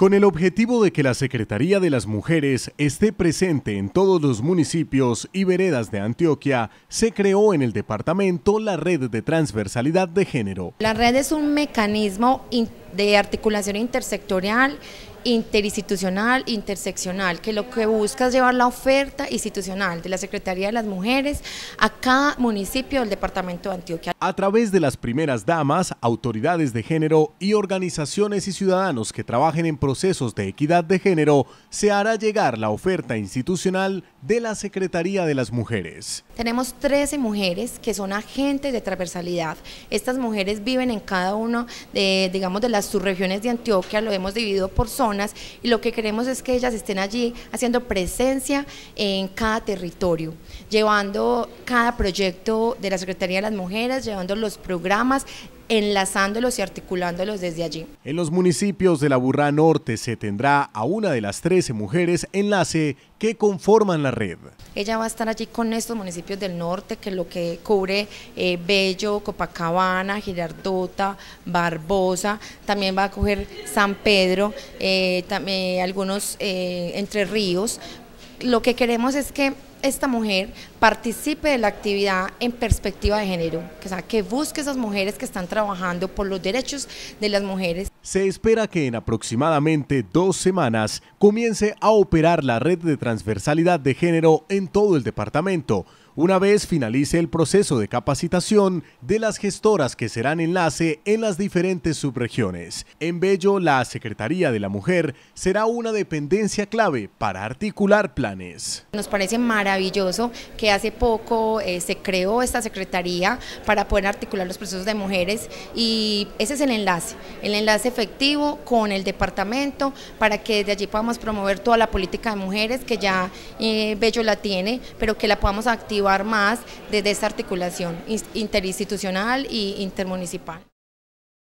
Con el objetivo de que la Secretaría de las Mujeres esté presente en todos los municipios y veredas de Antioquia, se creó en el departamento la Red de Transversalidad de Género. La red es un mecanismo de articulación intersectorial interinstitucional, interseccional, que lo que busca es llevar la oferta institucional de la Secretaría de las Mujeres a cada municipio del Departamento de Antioquia. A través de las primeras damas, autoridades de género y organizaciones y ciudadanos que trabajen en procesos de equidad de género, se hará llegar la oferta institucional de la Secretaría de las Mujeres. Tenemos 13 mujeres que son agentes de transversalidad. Estas mujeres viven en cada uno de, digamos, de las subregiones de Antioquia, lo hemos dividido por zonas y lo que queremos es que ellas estén allí haciendo presencia en cada territorio, llevando cada proyecto de la Secretaría de las Mujeres, llevando los programas enlazándolos y articulándolos desde allí. En los municipios de la Burra Norte se tendrá a una de las 13 mujeres enlace que conforman la red. Ella va a estar allí con estos municipios del norte, que lo que cubre eh, Bello, Copacabana, Girardota, Barbosa, también va a coger San Pedro, eh, algunos eh, Entre Ríos. Lo que queremos es que esta mujer participe de la actividad en perspectiva de género, sea, que busque esas mujeres que están trabajando por los derechos de las mujeres. Se espera que en aproximadamente dos semanas comience a operar la red de transversalidad de género en todo el departamento, una vez finalice el proceso de capacitación de las gestoras que serán enlace en las diferentes subregiones. En Bello, la Secretaría de la Mujer será una dependencia clave para articular planes. Nos parece maravilloso que hace poco eh, se creó esta secretaría para poder articular los procesos de mujeres y ese es el enlace, el enlace efectivo con el departamento para que desde allí podamos promover toda la política de mujeres que ya eh, Bello la tiene, pero que la podamos activar más de desarticulación interinstitucional e intermunicipal.